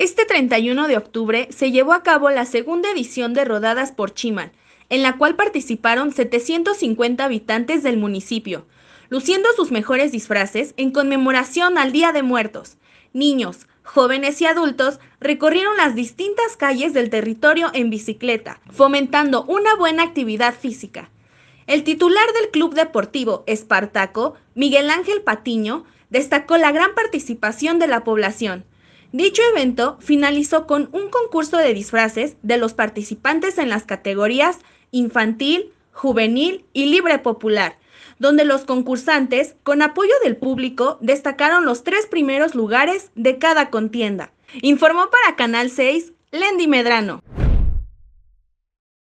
Este 31 de octubre se llevó a cabo la segunda edición de Rodadas por Chimal, en la cual participaron 750 habitantes del municipio, luciendo sus mejores disfraces en conmemoración al Día de Muertos. Niños, jóvenes y adultos recorrieron las distintas calles del territorio en bicicleta, fomentando una buena actividad física. El titular del Club Deportivo Espartaco, Miguel Ángel Patiño, destacó la gran participación de la población, Dicho evento finalizó con un concurso de disfraces de los participantes en las categorías infantil, juvenil y libre popular, donde los concursantes, con apoyo del público, destacaron los tres primeros lugares de cada contienda. Informó para Canal 6 Lendi Medrano.